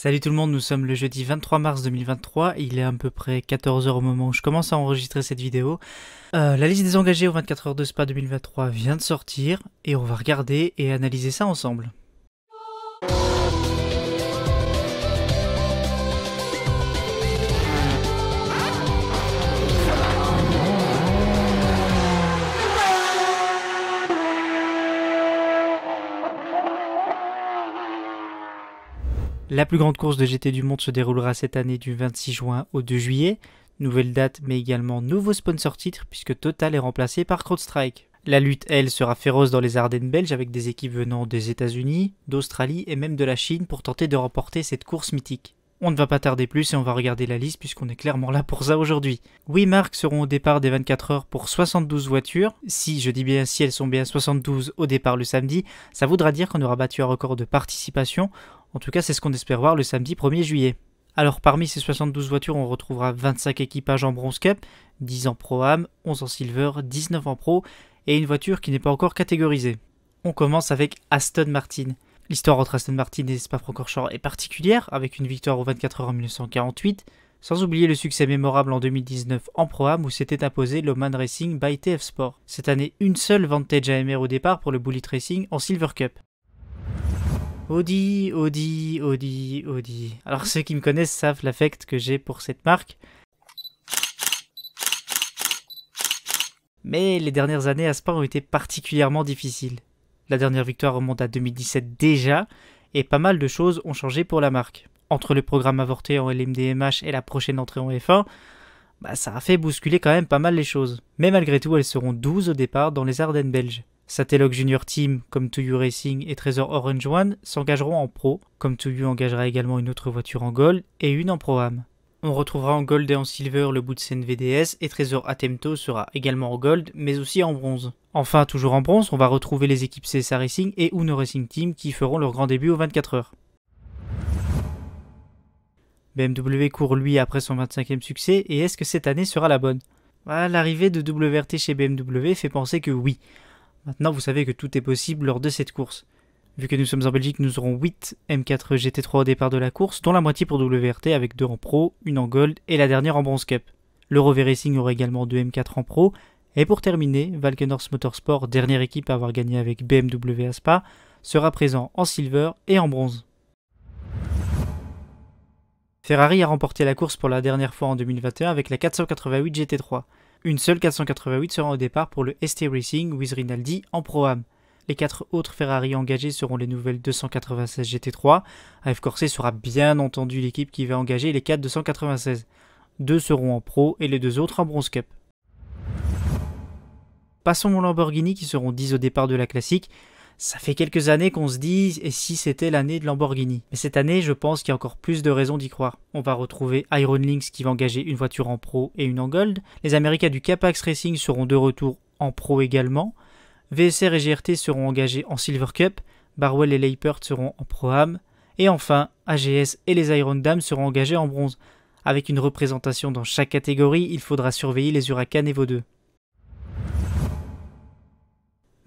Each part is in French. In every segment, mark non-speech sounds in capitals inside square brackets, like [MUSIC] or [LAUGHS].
Salut tout le monde, nous sommes le jeudi 23 mars 2023, il est à peu près 14h au moment où je commence à enregistrer cette vidéo. Euh, la liste des engagés aux 24 h de Spa 2023 vient de sortir et on va regarder et analyser ça ensemble. La plus grande course de GT du monde se déroulera cette année du 26 juin au 2 juillet. Nouvelle date mais également nouveau sponsor titre puisque Total est remplacé par CrowdStrike. La lutte, elle, sera féroce dans les Ardennes belges avec des équipes venant des États-Unis, d'Australie et même de la Chine pour tenter de remporter cette course mythique. On ne va pas tarder plus et on va regarder la liste puisqu'on est clairement là pour ça aujourd'hui. Oui, marques seront au départ des 24 heures pour 72 voitures. Si, je dis bien si elles sont bien 72 au départ le samedi, ça voudra dire qu'on aura battu un record de participation. En tout cas, c'est ce qu'on espère voir le samedi 1er juillet. Alors parmi ces 72 voitures, on retrouvera 25 équipages en Bronze Cup, 10 en Pro-Am, 11 en Silver, 19 en Pro et une voiture qui n'est pas encore catégorisée. On commence avec Aston Martin. L'histoire entre Aston Martin et Spa-Francorchamps est particulière, avec une victoire aux 24 heures en 1948, sans oublier le succès mémorable en 2019 en Pro-Am où s'était imposé l'Oman Racing by TF Sport. Cette année, une seule Vantage AMR au départ pour le Bullet Racing en Silver Cup. Audi, Audi, Audi, Audi. Alors ceux qui me connaissent savent l'affect que j'ai pour cette marque. Mais les dernières années à sport ont été particulièrement difficiles. La dernière victoire remonte à 2017 déjà, et pas mal de choses ont changé pour la marque. Entre le programme avorté en LMDMH et la prochaine entrée en F1, bah, ça a fait bousculer quand même pas mal les choses. Mais malgré tout, elles seront 12 au départ dans les Ardennes belges. Satellog Junior Team comme To Racing et Trésor Orange One s'engageront en pro, comme Tuyu engagera également une autre voiture en Gold et une en Pro-Am. On retrouvera en Gold et en Silver le bout de VDS et Trésor Atemto sera également en Gold mais aussi en Bronze. Enfin, toujours en Bronze, on va retrouver les équipes CSA Racing et Uno Racing Team qui feront leur grand début aux 24 heures. BMW court lui après son 25e succès et est-ce que cette année sera la bonne bah, L'arrivée de WRT chez BMW fait penser que oui. Maintenant, vous savez que tout est possible lors de cette course. Vu que nous sommes en Belgique, nous aurons 8 M4 GT3 au départ de la course, dont la moitié pour WRT avec 2 en pro, une en gold et la dernière en bronze cup. Rover Racing aura également 2 M4 en pro. Et pour terminer, Valkenhorst Motorsport, dernière équipe à avoir gagné avec BMW à Spa, sera présent en silver et en bronze. Ferrari a remporté la course pour la dernière fois en 2021 avec la 488 GT3. Une seule 488 sera au départ pour le ST Racing with Rinaldi en Pro-Am. Les quatre autres Ferrari engagés seront les nouvelles 296 GT3. AF Corse sera bien entendu l'équipe qui va engager les 4 296. Deux seront en Pro et les deux autres en Bronze Cup. Passons aux Lamborghini qui seront 10 au départ de la classique ça fait quelques années qu'on se dit et si c'était l'année de Lamborghini. Mais cette année, je pense qu'il y a encore plus de raisons d'y croire. On va retrouver Iron Lynx qui va engager une voiture en pro et une en gold. Les Américains du Capax Racing seront de retour en pro également. VSR et GRT seront engagés en Silver Cup. Barwell et Leipert seront en pro-am. Et enfin, AGS et les Iron Dames seront engagés en bronze. Avec une représentation dans chaque catégorie, il faudra surveiller les Huracan vos 2.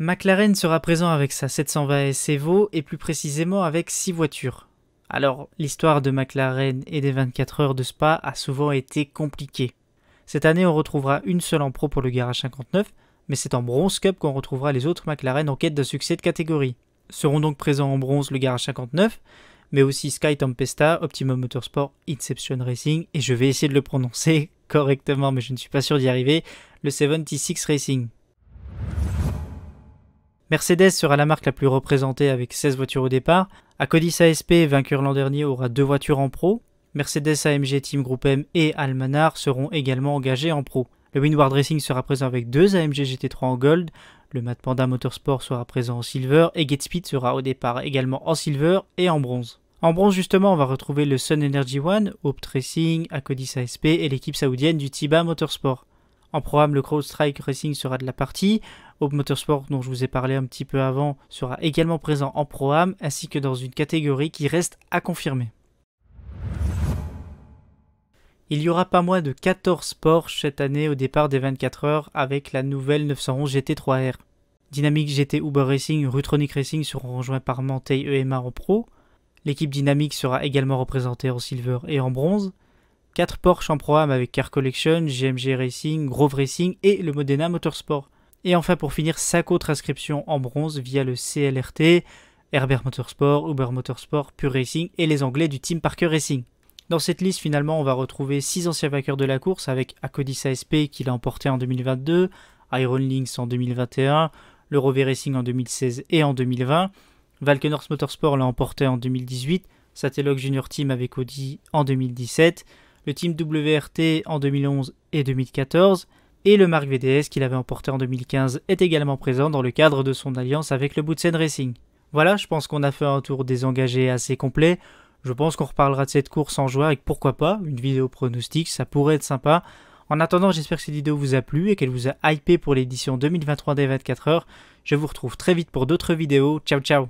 McLaren sera présent avec sa 720 S Evo et plus précisément avec 6 voitures. Alors, l'histoire de McLaren et des 24 heures de Spa a souvent été compliquée. Cette année, on retrouvera une seule en pro pour le Garage 59, mais c'est en Bronze Cup qu'on retrouvera les autres McLaren en quête d'un succès de catégorie. Seront donc présents en bronze le Garage 59, mais aussi Sky Tempesta, Optimum Motorsport, Inception Racing, et je vais essayer de le prononcer [LAUGHS] correctement, mais je ne suis pas sûr d'y arriver, le 76 Racing. Mercedes sera la marque la plus représentée avec 16 voitures au départ. Acodis ASP, vainqueur l'an dernier, aura deux voitures en pro. Mercedes AMG Team Group M et Almanar seront également engagés en pro. Le Windward Racing sera présent avec deux AMG GT3 en gold, le Mad Panda Motorsport sera présent en silver et Gatespeed sera au départ également en silver et en bronze. En bronze justement, on va retrouver le Sun Energy One, Hope Racing, Acodis ASP et l'équipe saoudienne du Tiba Motorsport. En programme, le Cross Strike Racing sera de la partie, Hope Motorsport dont je vous ai parlé un petit peu avant sera également présent en Pro-Am ainsi que dans une catégorie qui reste à confirmer. Il y aura pas moins de 14 Porsche cette année au départ des 24 heures avec la nouvelle 911 GT3R. Dynamic GT Uber Racing, Rutronic Racing seront rejoints par Mantei EMA en pro. L'équipe Dynamic sera également représentée en silver et en bronze. 4 Porsche en Pro-Am avec Car Collection, GMG Racing, Grove Racing et le Modena Motorsport. Et enfin pour finir, 5 autres inscriptions en bronze via le CLRT, Herbert Motorsport, Uber Motorsport, Pure Racing et les Anglais du Team Parker Racing. Dans cette liste, finalement, on va retrouver 6 anciens vainqueurs de la course avec Akodis ASP qui l'a emporté en 2022, Iron Links en 2021, le Rover Racing en 2016 et en 2020, Valkenhorst Motorsport l'a emporté en 2018, Satellog Junior Team avec Audi en 2017, le Team WRT en 2011 et 2014, et le Marc VDS qu'il avait emporté en 2015 est également présent dans le cadre de son alliance avec le Bootsen Racing. Voilà, je pense qu'on a fait un tour désengagé assez complet. Je pense qu'on reparlera de cette course en joueur et pourquoi pas une vidéo pronostic, ça pourrait être sympa. En attendant, j'espère que cette vidéo vous a plu et qu'elle vous a hypé pour l'édition 2023 des 24 heures. Je vous retrouve très vite pour d'autres vidéos. Ciao ciao